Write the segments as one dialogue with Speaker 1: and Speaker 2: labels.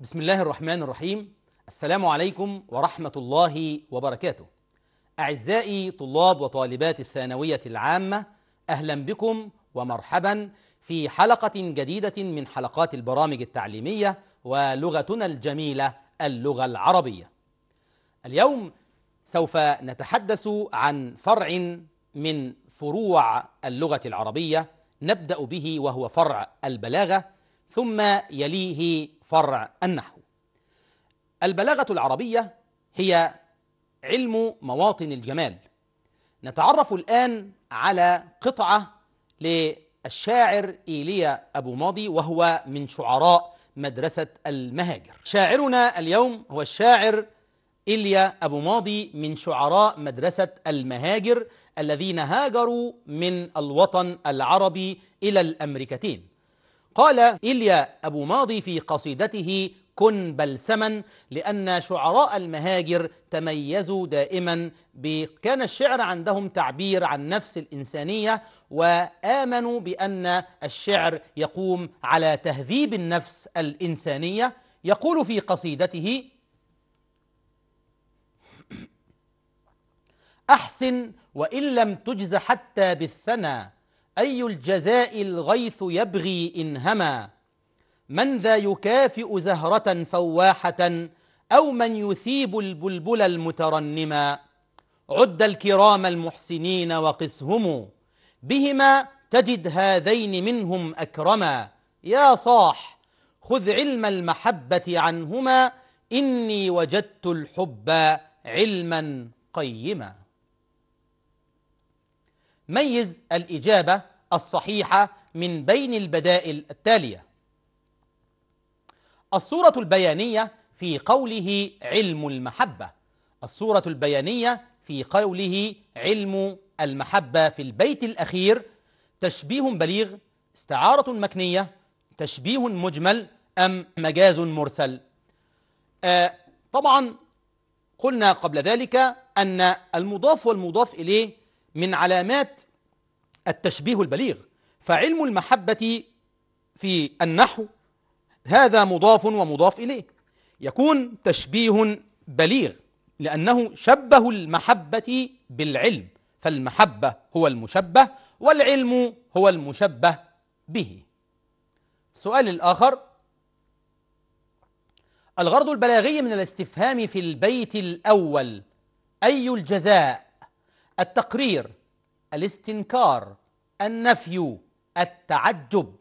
Speaker 1: بسم الله الرحمن الرحيم السلام عليكم ورحمة الله وبركاته. أعزائي طلاب وطالبات الثانوية العامة أهلا بكم ومرحبا في حلقة جديدة من حلقات البرامج التعليمية ولغتنا الجميلة اللغة العربية. اليوم سوف نتحدث عن فرع من فروع اللغة العربية نبدأ به وهو فرع البلاغة ثم يليه فرع النحو البلاغة العربية هي علم مواطن الجمال نتعرف الآن على قطعة للشاعر إيليا أبو ماضي وهو من شعراء مدرسة المهاجر شاعرنا اليوم هو الشاعر إيليا أبو ماضي من شعراء مدرسة المهاجر الذين هاجروا من الوطن العربي إلى الأمريكتين قال إليا أبو ماضي في قصيدته كن بلسما لأن شعراء المهاجر تميزوا دائما كان الشعر عندهم تعبير عن نفس الإنسانية وآمنوا بأن الشعر يقوم على تهذيب النفس الإنسانية يقول في قصيدته أحسن وإن لم تجز حتى بالثنى أي الجزاء الغيث يبغي إن هما من ذا يكافئ زهرة فواحة أو من يثيب البلبل المترنما عد الكرام المحسنين وقسهم بهما تجد هذين منهم أكرما يا صاح خذ علم المحبة عنهما إني وجدت الحب علما قيما ميز الإجابة الصحيحة من بين البدائل التالية الصورة البيانية في قوله علم المحبة الصورة البيانية في قوله علم المحبة في البيت الأخير تشبيه بليغ استعارة مكنية تشبيه مجمل أم مجاز مرسل آه طبعا قلنا قبل ذلك أن المضاف والمضاف إليه من علامات التشبيه البليغ فعلم المحبة في النحو هذا مضاف ومضاف إليه يكون تشبيه بليغ لأنه شبه المحبة بالعلم فالمحبة هو المشبه والعلم هو المشبه به السؤال الآخر الغرض البلاغي من الاستفهام في البيت الأول أي الجزاء التقرير الاستنكار النفي التعجب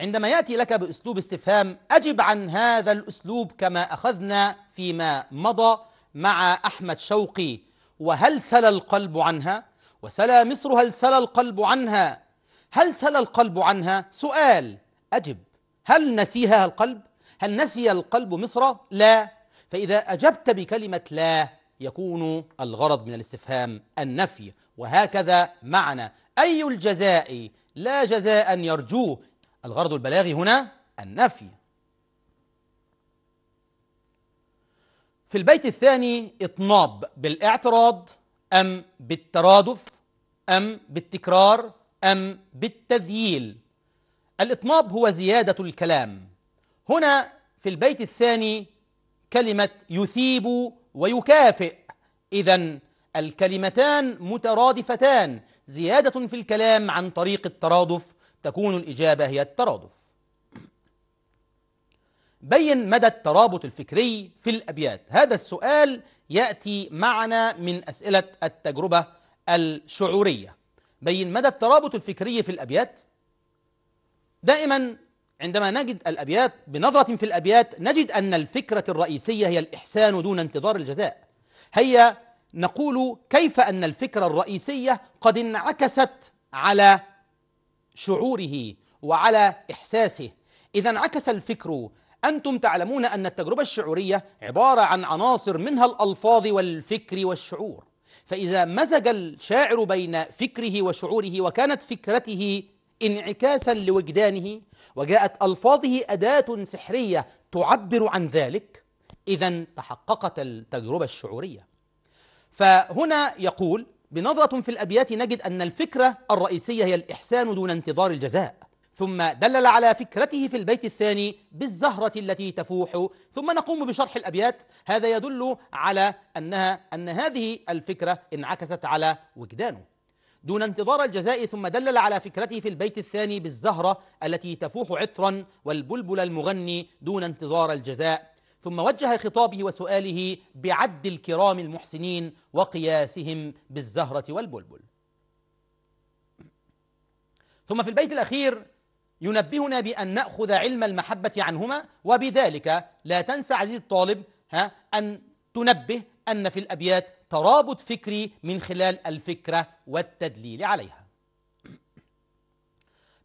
Speaker 1: عندما ياتي لك باسلوب استفهام اجب عن هذا الاسلوب كما اخذنا فيما مضى مع احمد شوقي وهل سل القلب عنها وسلى مصر هل سل القلب عنها هل سل القلب عنها سؤال اجب هل نسيها القلب هل نسي القلب مصر لا فاذا اجبت بكلمه لا يكون الغرض من الاستفهام النفي وهكذا معنى أي الجزاء لا جزاء يرجوه الغرض البلاغي هنا النفي في البيت الثاني اطناب بالاعتراض أم بالترادف أم بالتكرار أم بالتذييل الإطناب هو زيادة الكلام هنا في البيت الثاني كلمة يثيب ويكافئ إذا الكلمتان مترادفتان زيادة في الكلام عن طريق الترادف تكون الإجابة هي الترادف بين مدى الترابط الفكري في الأبيات هذا السؤال يأتي معنا من أسئلة التجربة الشعورية بين مدى الترابط الفكري في الأبيات دائما عندما نجد الأبيات بنظرة في الأبيات نجد أن الفكرة الرئيسية هي الإحسان دون انتظار الجزاء هيا نقول كيف أن الفكرة الرئيسية قد انعكست على شعوره وعلى إحساسه إذا انعكس الفكر أنتم تعلمون أن التجربة الشعورية عبارة عن عناصر منها الألفاظ والفكر والشعور فإذا مزج الشاعر بين فكره وشعوره وكانت فكرته انعكاسا لوجدانه وجاءت ألفاظه أداة سحرية تعبر عن ذلك إذا تحققت التجربة الشعورية فهنا يقول بنظرة في الأبيات نجد أن الفكرة الرئيسية هي الإحسان دون انتظار الجزاء ثم دلل على فكرته في البيت الثاني بالزهرة التي تفوح ثم نقوم بشرح الأبيات هذا يدل على أنها أن هذه الفكرة انعكست على وجدانه دون انتظار الجزاء ثم دلل على فكرته في البيت الثاني بالزهرة التي تفوح عطرا والبلبل المغني دون انتظار الجزاء ثم وجه خطابه وسؤاله بعد الكرام المحسنين وقياسهم بالزهرة والبلبل ثم في البيت الأخير ينبهنا بأن نأخذ علم المحبة عنهما وبذلك لا تنسى عزيزي الطالب ها أن تنبه أن في الأبيات ترابط فكري من خلال الفكرة والتدليل عليها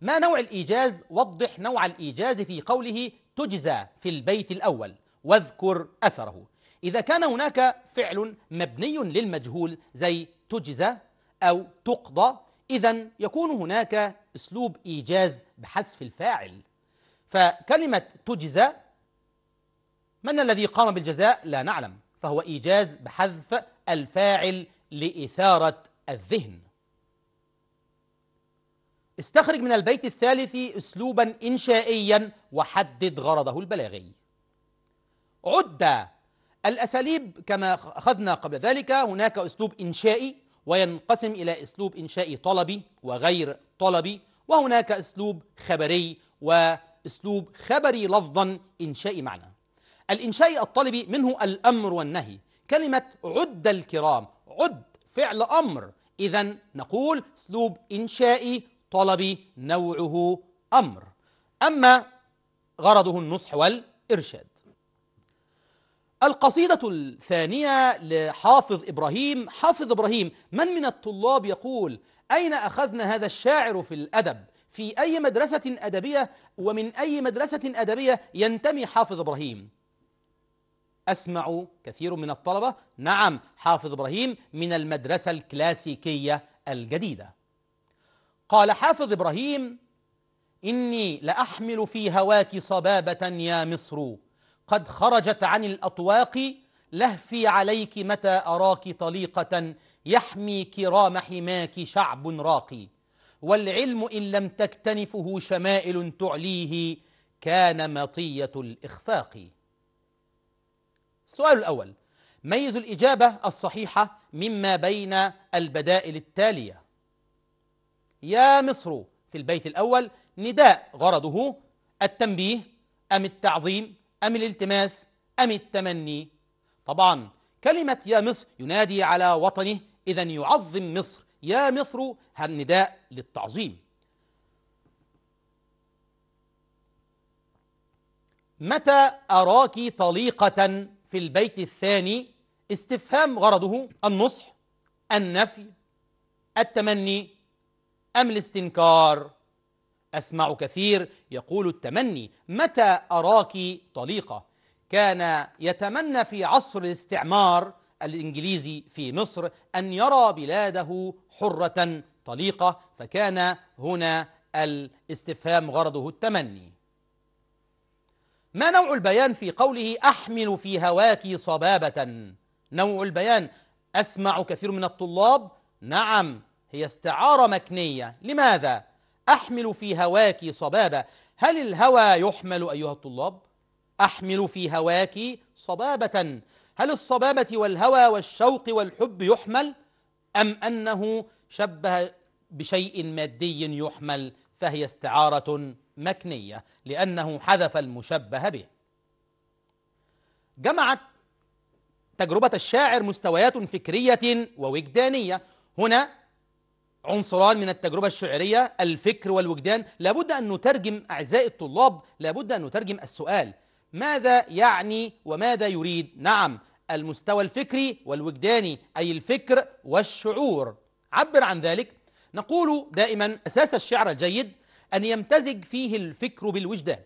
Speaker 1: ما نوع الإيجاز؟ وضح نوع الإيجاز في قوله تجزى في البيت الأول واذكر أثره إذا كان هناك فعل مبني للمجهول زي تجزى أو تقضى إذا يكون هناك أسلوب إيجاز بحذف الفاعل فكلمة تجزى من الذي قام بالجزاء لا نعلم فهو إيجاز بحذف الفاعل لإثارة الذهن استخرج من البيت الثالث أسلوبا إنشائيا وحدد غرضه البلاغي عد الأساليب كما أخذنا قبل ذلك هناك أسلوب إنشائي وينقسم إلى أسلوب إنشائي طلبي وغير طلبي وهناك أسلوب خبري وأسلوب خبري لفظا إنشائي معنى الإنشائي الطلبي منه الأمر والنهي كلمة عد الكرام عد فعل أمر إذا نقول أسلوب إنشائي طلبي نوعه أمر أما غرضه النصح والإرشاد القصيدة الثانية لحافظ إبراهيم حافظ إبراهيم من من الطلاب يقول أين أخذنا هذا الشاعر في الأدب في أي مدرسة أدبية ومن أي مدرسة أدبية ينتمي حافظ إبراهيم أسمع كثير من الطلبة نعم حافظ إبراهيم من المدرسة الكلاسيكية الجديدة قال حافظ إبراهيم إني لأحمل في هواك صبابة يا مصر قد خرجت عن الأطواق لهفي عليك متى أراك طليقة يحمي كرام حماك شعب راقي والعلم إن لم تكتنفه شمائل تعليه كان مطية الإخفاق السؤال الأول ميز الإجابة الصحيحة مما بين البدائل التالية يا مصر في البيت الأول نداء غرضه التنبيه أم التعظيم أم الالتماس أم التمني طبعا كلمة يا مصر ينادي على وطنه إذا يعظم مصر يا مصر هالنداء للتعظيم متى أراك طليقة في البيت الثاني استفهام غرضه النصح النفي التمني أم الاستنكار أسمع كثير يقول التمني متى أراك طليقة كان يتمنى في عصر الاستعمار الإنجليزي في مصر أن يرى بلاده حرة طليقة فكان هنا الاستفهام غرضه التمني ما نوع البيان في قوله أحمل في هواك صبابة نوع البيان أسمع كثير من الطلاب نعم هي استعارة مكنية لماذا؟ أحمل في هواك صبابة هل الهوى يحمل أيها الطلاب؟ أحمل في هواك صبابة هل الصبابة والهوى والشوق والحب يحمل؟ أم أنه شبه بشيء مادي يحمل فهي استعارة مكنية لأنه حذف المشبه به جمعت تجربة الشاعر مستويات فكرية ووجدانية هنا عنصران من التجربة الشعرية الفكر والوجدان لابد أن نترجم أعزائي الطلاب لابد أن نترجم السؤال ماذا يعني وماذا يريد نعم المستوى الفكري والوجداني أي الفكر والشعور عبر عن ذلك نقول دائما أساس الشعر الجيد أن يمتزج فيه الفكر بالوجدان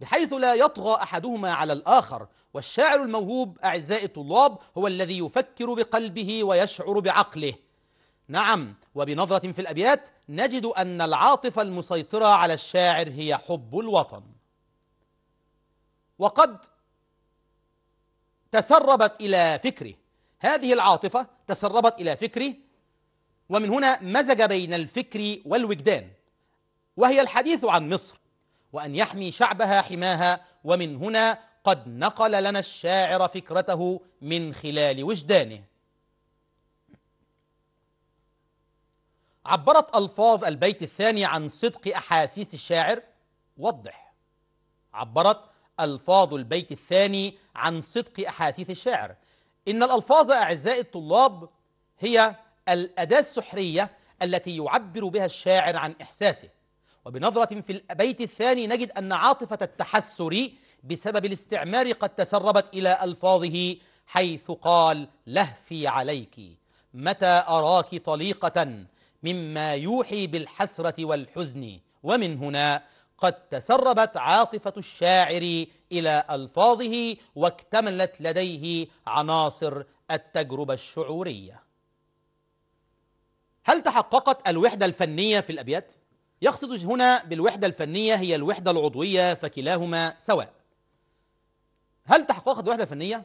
Speaker 1: بحيث لا يطغى أحدهما على الآخر والشاعر الموهوب أعزائي الطلاب هو الذي يفكر بقلبه ويشعر بعقله نعم وبنظرة في الأبيات نجد أن العاطفة المسيطرة على الشاعر هي حب الوطن وقد تسربت إلى فكره هذه العاطفة تسربت إلى فكره ومن هنا مزج بين الفكر والوجدان وهي الحديث عن مصر وان يحمي شعبها حماها ومن هنا قد نقل لنا الشاعر فكرته من خلال وجدانه عبرت الفاظ البيت الثاني عن صدق احاسيس الشاعر وضح عبرت الفاظ البيت الثاني عن صدق احاسيس الشاعر ان الالفاظ اعزائي الطلاب هي الاداه السحريه التي يعبر بها الشاعر عن احساسه وبنظرة في البيت الثاني نجد أن عاطفة التحسر بسبب الاستعمار قد تسربت إلى ألفاظه حيث قال لهفي عليك متى أراك طليقة مما يوحي بالحسرة والحزن ومن هنا قد تسربت عاطفة الشاعر إلى ألفاظه واكتملت لديه عناصر التجربة الشعورية هل تحققت الوحدة الفنية في الأبيات؟ يقصد هنا بالوحدة الفنية هي الوحدة العضوية فكلاهما سواء هل تحققت الوحدة الفنية؟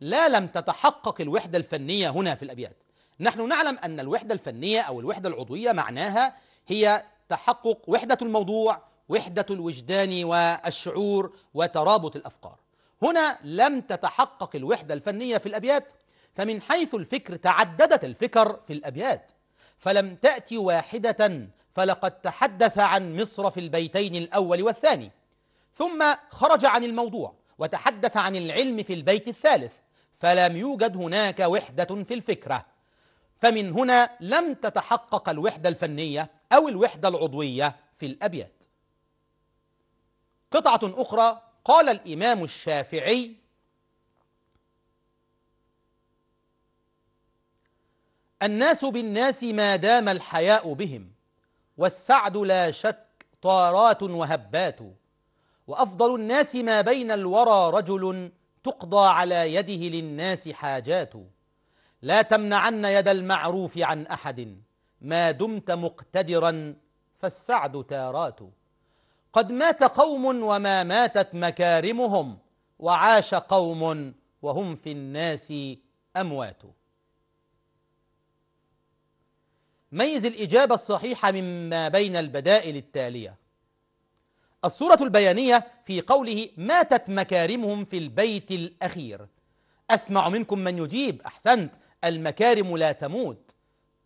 Speaker 1: لا لم تتحقق الوحدة الفنية هنا في الأبيات نحن نعلم أن الوحدة الفنية أو الوحدة العضوية معناها هي تحقق وحدة الموضوع وحدة الوجدان والشعور وترابط الأفكار هنا لم تتحقق الوحدة الفنية في الأبيات فمن حيث الفكر تعددت الفكر في الأبيات فلم تأتي واحدة فلقد تحدث عن مصر في البيتين الأول والثاني ثم خرج عن الموضوع وتحدث عن العلم في البيت الثالث فلم يوجد هناك وحدة في الفكرة فمن هنا لم تتحقق الوحدة الفنية أو الوحدة العضوية في الأبيات قطعة أخرى قال الإمام الشافعي الناس بالناس ما دام الحياء بهم والسعد لا شك طارات وهبات وأفضل الناس ما بين الورى رجل تقضى على يده للناس حاجات لا تمنعن يد المعروف عن أحد ما دمت مقتدرا فالسعد تارات قد مات قوم وما ماتت مكارمهم وعاش قوم وهم في الناس أموات ميز الإجابة الصحيحة مما بين البدائل التالية الصورة البيانية في قوله ماتت مكارمهم في البيت الأخير أسمع منكم من يجيب أحسنت المكارم لا تموت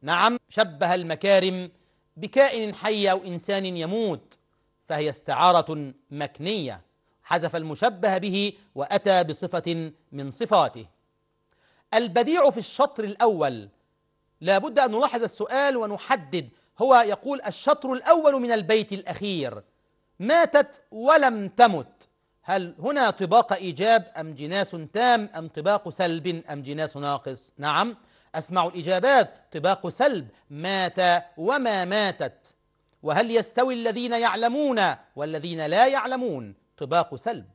Speaker 1: نعم شبه المكارم بكائن حي أو إنسان يموت فهي استعارة مكنية حذف المشبه به وأتى بصفة من صفاته البديع في الشطر الأول لابد أن نلاحظ السؤال ونحدد هو يقول الشطر الأول من البيت الأخير ماتت ولم تمت هل هنا طباق إيجاب أم جناس تام أم طباق سلب أم جناس ناقص نعم أسمع الإجابات طباق سلب مات وما ماتت وهل يستوي الذين يعلمون والذين لا يعلمون طباق سلب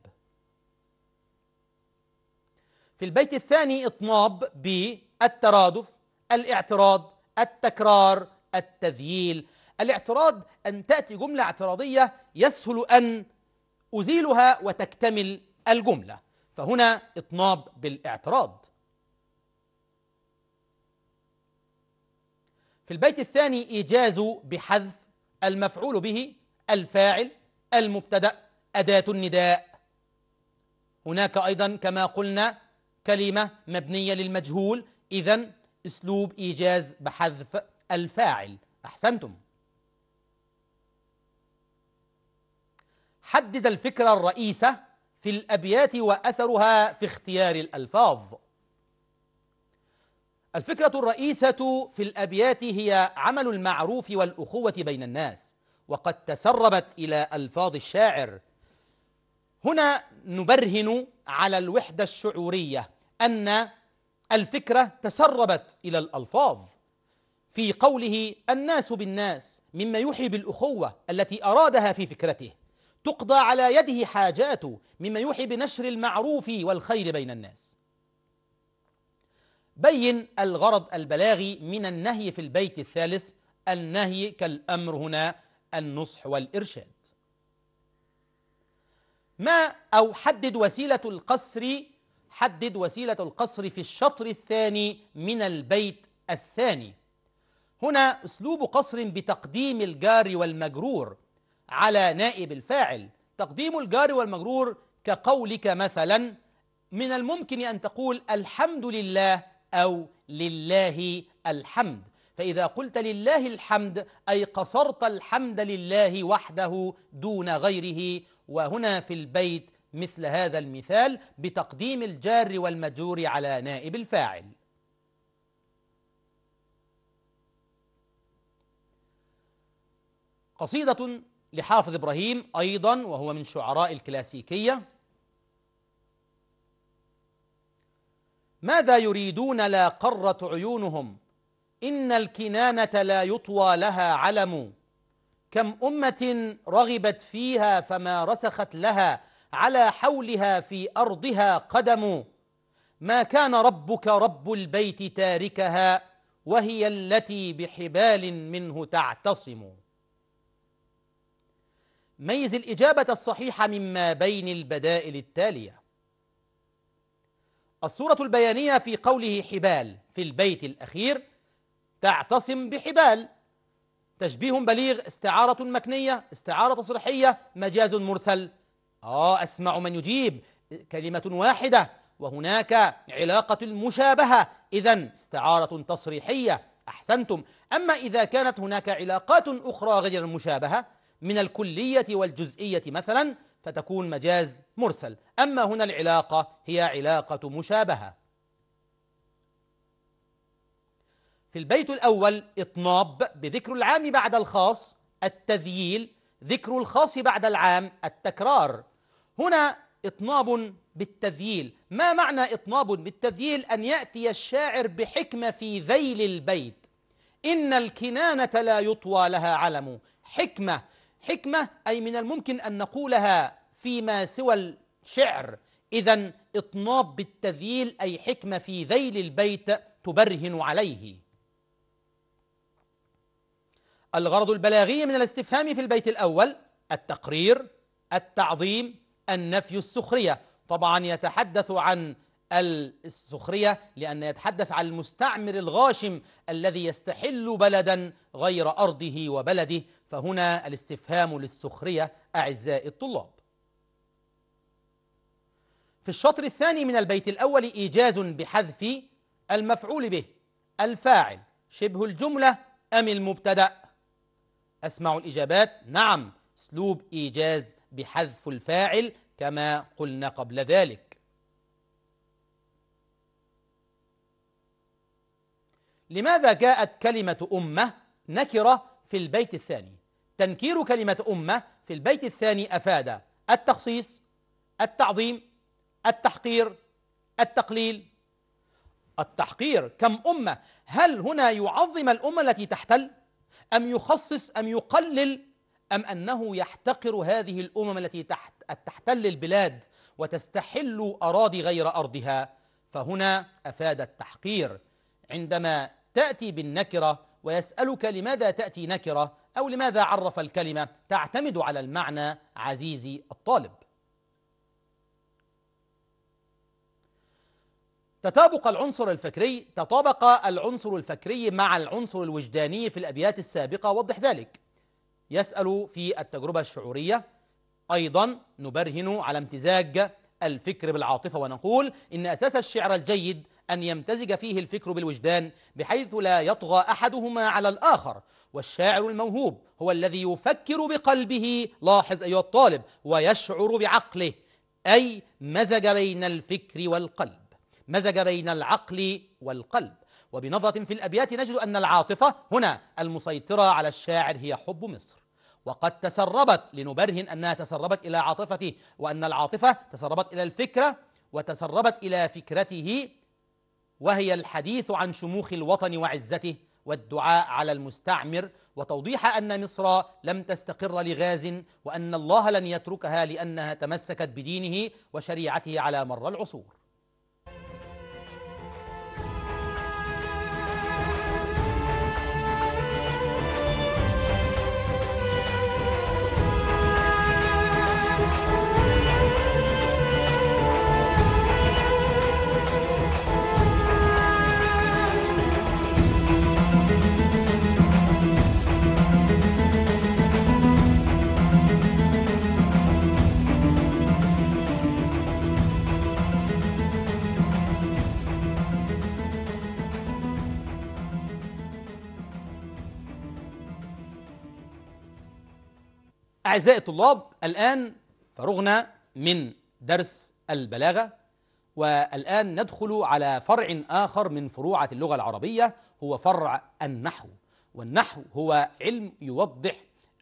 Speaker 1: في البيت الثاني اطناب بالترادف الاعتراض التكرار التذييل الاعتراض ان تاتي جمله اعتراضيه يسهل ان ازيلها وتكتمل الجمله فهنا اطناب بالاعتراض في البيت الثاني ايجاز بحذف المفعول به الفاعل المبتدا اداه النداء هناك ايضا كما قلنا كلمه مبنيه للمجهول اذا اسلوب ايجاز بحذف الفاعل احسنتم حدد الفكره الرئيسه في الابيات واثرها في اختيار الالفاظ الفكره الرئيسه في الابيات هي عمل المعروف والاخوه بين الناس وقد تسربت الى الفاظ الشاعر هنا نبرهن على الوحده الشعوريه ان الفكرة تسربت إلى الألفاظ في قوله الناس بالناس مما يحيي بالأخوة التي أرادها في فكرته تقضى على يده حاجات مما يوحي بنشر المعروف والخير بين الناس بين الغرض البلاغي من النهي في البيت الثالث النهي كالامر هنا النصح والارشاد ما او حدد وسيله القصر حدد وسيلة القصر في الشطر الثاني من البيت الثاني هنا أسلوب قصر بتقديم الجار والمجرور على نائب الفاعل تقديم الجار والمجرور كقولك مثلا من الممكن أن تقول الحمد لله أو لله الحمد فإذا قلت لله الحمد أي قصرت الحمد لله وحده دون غيره وهنا في البيت مثل هذا المثال بتقديم الجار والمجور على نائب الفاعل قصيدة لحافظ إبراهيم أيضا وهو من شعراء الكلاسيكية ماذا يريدون لا قرت عيونهم إن الكنانة لا يطوى لها علم كم أمة رغبت فيها فما رسخت لها على حولها في أرضها قدم ما كان ربك رب البيت تاركها وهي التي بحبال منه تعتصم ميز الإجابة الصحيحة مما بين البدائل التالية الصورة البيانية في قوله حبال في البيت الأخير تعتصم بحبال تشبيه بليغ استعارة مكنية استعارة تصريحية مجاز مرسل آه أسمع من يجيب كلمة واحدة وهناك علاقة المشابهة إذا استعارة تصريحية أحسنتم أما إذا كانت هناك علاقات أخرى غير المشابهة من الكلية والجزئية مثلا فتكون مجاز مرسل أما هنا العلاقة هي علاقة مشابهة في البيت الأول إطناب بذكر العام بعد الخاص التذييل ذكر الخاص بعد العام التكرار هنا اطناب بالتذييل ما معنى اطناب بالتذييل ان ياتي الشاعر بحكمه في ذيل البيت ان الكنانه لا يطوى لها علم حكمه حكمه اي من الممكن ان نقولها فيما سوى الشعر اذا اطناب بالتذييل اي حكمه في ذيل البيت تبرهن عليه الغرض البلاغي من الاستفهام في البيت الاول التقرير التعظيم النفي السخرية طبعا يتحدث عن السخرية لأن يتحدث عن المستعمر الغاشم الذي يستحل بلدا غير أرضه وبلده فهنا الاستفهام للسخرية أعزائي الطلاب في الشطر الثاني من البيت الأول إيجاز بحذف المفعول به الفاعل شبه الجملة أم المبتدأ أسمع الإجابات نعم اسلوب إيجاز بحذف الفاعل كما قلنا قبل ذلك لماذا جاءت كلمة أمة نكرة في البيت الثاني تنكير كلمة أمة في البيت الثاني أفاد التخصيص التعظيم التحقير التقليل التحقير كم أمة هل هنا يعظم الأمة التي تحتل أم يخصص أم يقلل أم أنه يحتقر هذه الأمم التي تحت تحتل البلاد وتستحل أراضي غير أرضها فهنا أفاد التحقير عندما تأتي بالنكرة ويسألك لماذا تأتي نكرة أو لماذا عرف الكلمة تعتمد على المعنى عزيزي الطالب تطابق العنصر الفكري تطابق العنصر الفكري مع العنصر الوجداني في الأبيات السابقة وضح ذلك يسأل في التجربة الشعورية أيضا نبرهن على امتزاج الفكر بالعاطفة ونقول إن أساس الشعر الجيد أن يمتزج فيه الفكر بالوجدان بحيث لا يطغى أحدهما على الآخر والشاعر الموهوب هو الذي يفكر بقلبه لاحظ أيها الطالب ويشعر بعقله أي مزج بين الفكر والقلب مزج بين العقل والقلب وبنظرة في الأبيات نجد أن العاطفة هنا المسيطرة على الشاعر هي حب مصر وقد تسربت لنبرهن أنها تسربت إلى عاطفته وأن العاطفة تسربت إلى الفكرة وتسربت إلى فكرته وهي الحديث عن شموخ الوطن وعزته والدعاء على المستعمر وتوضيح ان مصر لم تستقر لغاز وان الله لن يتركها لانها تمسكت بدينه وشريعته على مر العصور أعزائي الطلاب الآن فرغنا من درس البلاغة والآن ندخل على فرع آخر من فروعة اللغة العربية هو فرع النحو والنحو هو علم يوضح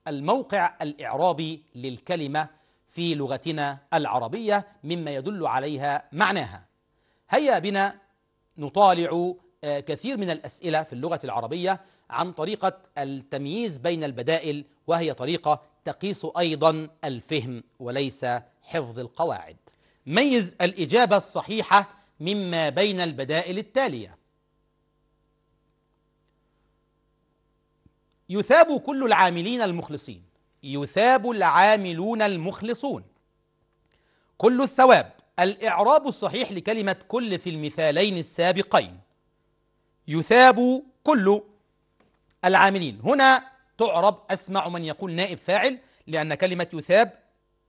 Speaker 1: الموقع الإعرابي للكلمة في لغتنا العربية مما يدل عليها معناها هيا بنا نطالع آه، كثير من الأسئلة في اللغة العربية عن طريقة التمييز بين البدائل وهي طريقة تقيس أيضا الفهم وليس حفظ القواعد ميز الإجابة الصحيحة مما بين البدائل التالية يثاب كل العاملين المخلصين يثاب العاملون المخلصون كل الثواب الإعراب الصحيح لكلمة كل في المثالين السابقين يثاب كل العاملين هنا تعرب أسمع من يقول نائب فاعل لأن كلمة يثاب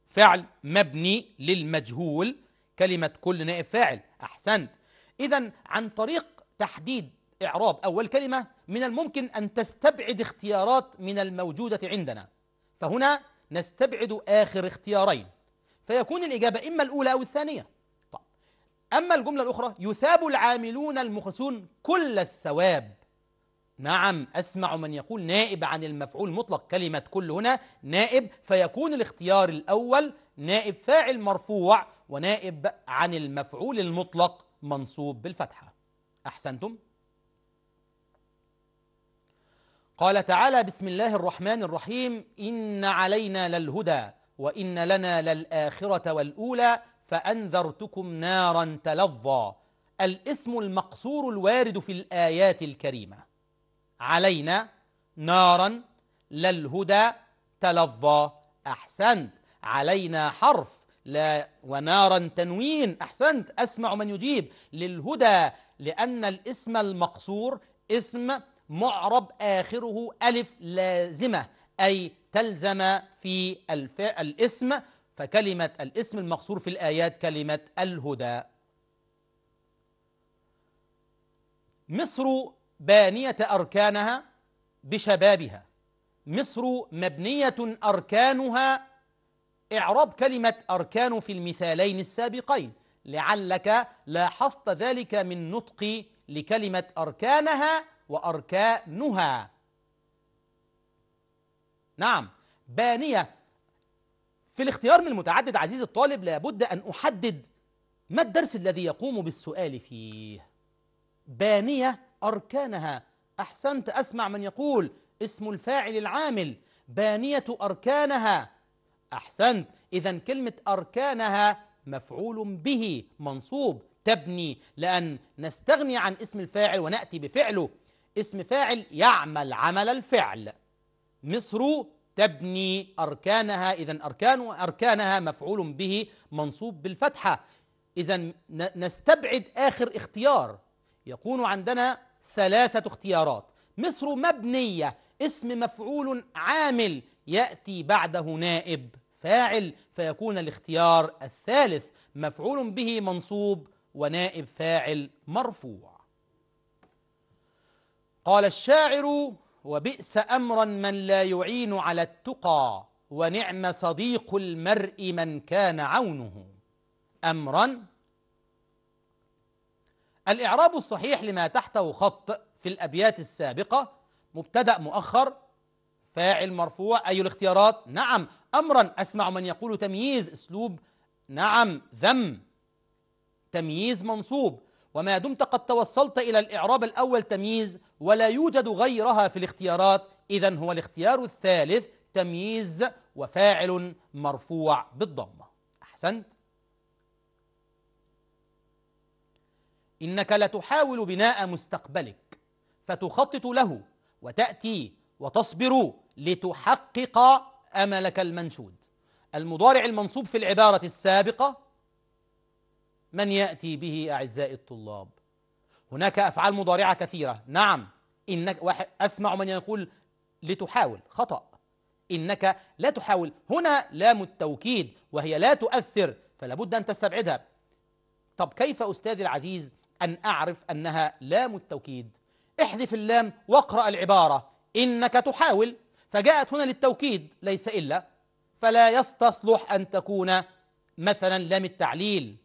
Speaker 1: فعل مبني للمجهول كلمة كل نائب فاعل أحسنت إذا عن طريق تحديد إعراب أول كلمة من الممكن أن تستبعد اختيارات من الموجودة عندنا فهنا نستبعد آخر اختيارين فيكون الإجابة إما الأولى أو الثانية طب أما الجملة الأخرى يثاب العاملون المخلصون كل الثواب نعم أسمع من يقول نائب عن المفعول مطلق كلمة كل هنا نائب فيكون الاختيار الأول نائب فاعل مرفوع ونائب عن المفعول المطلق منصوب بالفتحة أحسنتم؟ قال تعالى بسم الله الرحمن الرحيم إن علينا للهدى وإن لنا للآخرة والأولى فأنذرتكم نارا تلظى الاسم المقصور الوارد في الآيات الكريمة علينا نارا للهدى تلظى أحسنت علينا حرف لا ونارا تنوين أحسنت أسمع من يجيب للهدى لأن الاسم المقصور اسم معرب آخره ألف لازمة أي تلزم في الاسم فكلمة الاسم المقصور في الآيات كلمة الهدى مصر بانيه اركانها بشبابها مصر مبنيه اركانها اعراب كلمه اركان في المثالين السابقين لعلك لاحظت ذلك من نطق لكلمه اركانها واركانها نعم بانيه في الاختيار من المتعدد عزيزي الطالب لابد ان احدد ما الدرس الذي يقوم بالسؤال فيه بانيه أركانها أحسنت أسمع من يقول اسم الفاعل العامل بانية أركانها أحسنت إذا كلمة أركانها مفعول به منصوب تبني لأن نستغني عن اسم الفاعل ونأتي بفعله اسم فاعل يعمل عمل الفعل مصر تبني أركانها إذا أركان أركانها مفعول به منصوب بالفتحة إذا نستبعد آخر اختيار يكون عندنا ثلاثة اختيارات مصر مبنية اسم مفعول عامل يأتي بعده نائب فاعل فيكون الاختيار الثالث مفعول به منصوب ونائب فاعل مرفوع قال الشاعر وبئس امرا من لا يعين على التقى ونعم صديق المرء من كان عونه امرا الإعراب الصحيح لما تحته خط في الأبيات السابقة مبتدأ مؤخر فاعل مرفوع أي الاختيارات نعم أمرا أسمع من يقول تمييز أسلوب نعم ذم تمييز منصوب وما دمت قد توصلت إلى الإعراب الأول تمييز ولا يوجد غيرها في الاختيارات إذا هو الاختيار الثالث تمييز وفاعل مرفوع بالضمة أحسنت إنك لتحاول بناء مستقبلك فتخطط له وتأتي وتصبر لتحقق أملك المنشود المضارع المنصوب في العبارة السابقة من يأتي به أعزائي الطلاب هناك أفعال مضارعة كثيرة نعم إنك واحد أسمع من يقول لتحاول خطأ إنك لا تحاول هنا لام التوكيد وهي لا تؤثر فلا بد أن تستبعدها طب كيف أستاذي العزيز أن أعرف أنها لام التوكيد احذف اللام واقرأ العبارة إنك تحاول فجاءت هنا للتوكيد ليس إلا فلا يستصلح أن تكون مثلا لام التعليل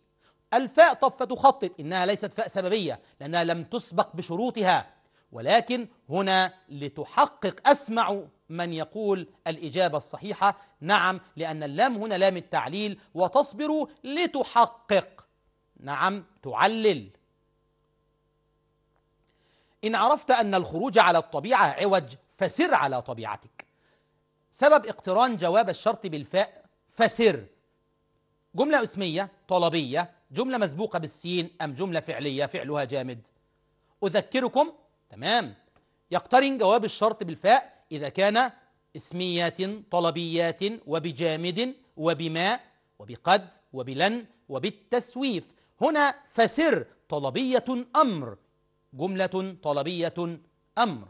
Speaker 1: الفاء طب فتخطط إنها ليست فاء سببية لأنها لم تسبق بشروطها ولكن هنا لتحقق أسمع من يقول الإجابة الصحيحة نعم لأن اللام هنا لام التعليل وتصبر لتحقق نعم تعلل إن عرفت أن الخروج على الطبيعة عوج فسر على طبيعتك سبب اقتران جواب الشرط بالفاء فسر جملة اسمية طلبية جملة مسبوقة بالسين أم جملة فعلية فعلها جامد أذكركم تمام يقترن جواب الشرط بالفاء إذا كان اسميات طلبيات وبجامد وبما وبقد وبلن وبالتسويف هنا فسر طلبية أمر جملة طلبية أمر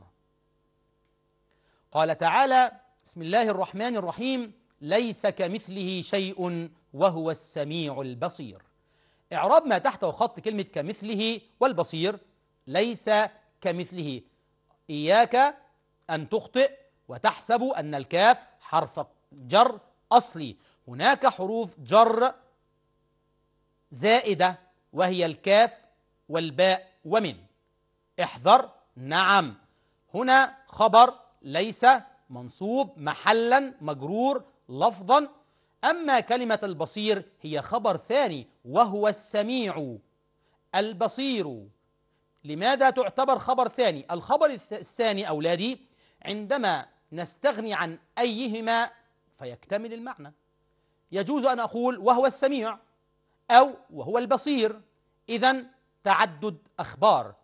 Speaker 1: قال تعالى بسم الله الرحمن الرحيم ليس كمثله شيء وهو السميع البصير اعراب ما تحته خط كلمة كمثله والبصير ليس كمثله إياك أن تخطئ وتحسب أن الكاف حرف جر أصلي هناك حروف جر زائدة وهي الكاف والباء ومن احذر نعم هنا خبر ليس منصوب محلا مجرور لفظا أما كلمة البصير هي خبر ثاني وهو السميع البصير لماذا تعتبر خبر ثاني الخبر الثاني أولادي عندما نستغني عن أيهما فيكتمل المعنى يجوز أن أقول وهو السميع أو وهو البصير إذا تعدد أخبار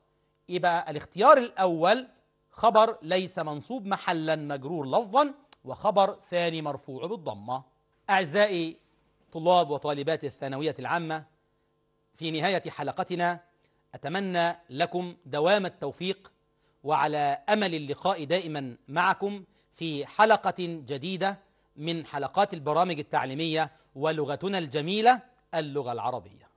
Speaker 1: يبقى الاختيار الأول خبر ليس منصوب محلا مجرور لفظا وخبر ثاني مرفوع بالضمة أعزائي طلاب وطالبات الثانوية العامة في نهاية حلقتنا أتمنى لكم دوام التوفيق وعلى أمل اللقاء دائما معكم في حلقة جديدة من حلقات البرامج التعليمية ولغتنا الجميلة اللغة العربية